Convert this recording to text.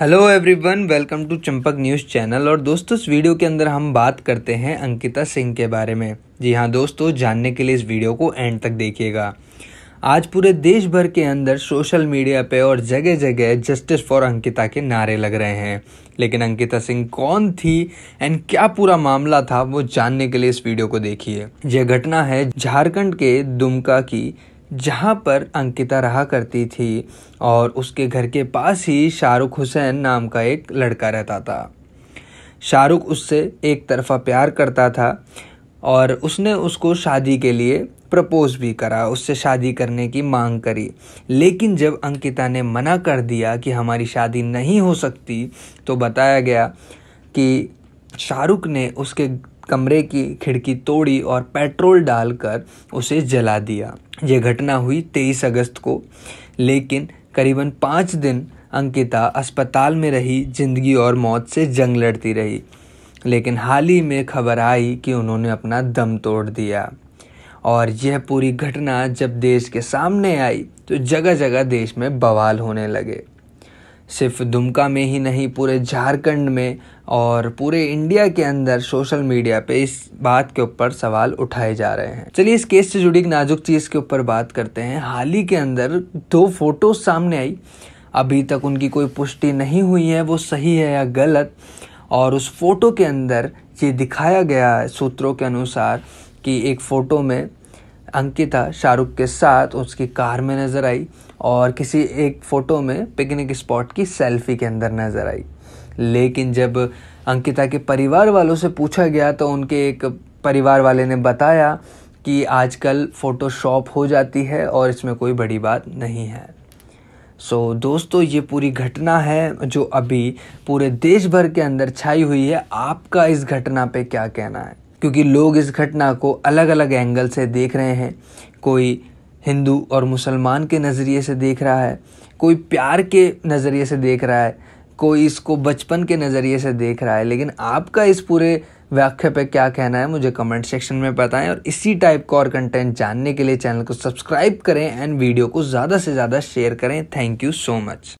hello everyone welcome to Champak news channel और दोस्तों इस वीडियो के अंदर हम बात करते हैं अंकिता सिंह के बारे में जी हाँ दोस्तों जानने के लिए इस वीडियो को एंड तक देखिएगा आज पूरे देश भर के अंदर सोशल मीडिया पे और जगह जगह जस्टिस फॉर अंकिता के नारे लग रहे हैं लेकिन अंकिता सिंह कौन थी एंड क्या पूरा मामला था वो जानने के लिए इस वीडियो को देखिए यह घटना है झारखंड के दुमका की जहाँ पर अंकिता रहा करती थी और उसके घर के पास ही शाहरुख हुसैन नाम का एक लड़का रहता था शाहरुख उससे एक तरफा प्यार करता था और उसने उसको शादी के लिए प्रपोज भी करा उससे शादी करने की मांग करी लेकिन जब अंकिता ने मना कर दिया कि हमारी शादी नहीं हो सकती तो बताया गया कि शाहरुख ने उसके कमरे की खिड़की तोड़ी और पेट्रोल डालकर उसे जला दिया यह घटना हुई तेईस अगस्त को लेकिन करीबन पाँच दिन अंकिता अस्पताल में रही जिंदगी और मौत से जंग लड़ती रही लेकिन हाल ही में खबर आई कि उन्होंने अपना दम तोड़ दिया और यह पूरी घटना जब देश के सामने आई तो जगह जगह देश में बवाल होने लगे सिर्फ दुमका में ही नहीं पूरे झारखंड में और पूरे इंडिया के अंदर सोशल मीडिया पे इस बात के ऊपर सवाल उठाए जा रहे हैं चलिए इस केस से जुड़ी नाजुक चीज़ के ऊपर बात करते हैं हाल ही के अंदर दो फोटो सामने आई अभी तक उनकी कोई पुष्टि नहीं हुई है वो सही है या गलत और उस फोटो के अंदर ये दिखाया गया है सूत्रों के अनुसार कि एक फ़ोटो में अंकिता शाहरुख के साथ उसकी कार में नज़र आई और किसी एक फ़ोटो में पिकनिक स्पॉट की सेल्फी के अंदर नज़र आई लेकिन जब अंकिता के परिवार वालों से पूछा गया तो उनके एक परिवार वाले ने बताया कि आजकल फ़ोटोशॉप हो जाती है और इसमें कोई बड़ी बात नहीं है सो so, दोस्तों ये पूरी घटना है जो अभी पूरे देश भर के अंदर छाई हुई है आपका इस घटना पे क्या कहना है क्योंकि लोग इस घटना को अलग अलग एंगल से देख रहे हैं कोई हिंदू और मुसलमान के नज़रिए से देख रहा है कोई प्यार के नज़रिए से देख रहा है कोई इसको बचपन के नज़रिए से देख रहा है लेकिन आपका इस पूरे व्याख्या पे क्या कहना है मुझे कमेंट सेक्शन में बताएं और इसी टाइप का और कंटेंट जानने के लिए चैनल को सब्सक्राइब करें एंड वीडियो को ज़्यादा से ज़्यादा शेयर करें थैंक यू सो मच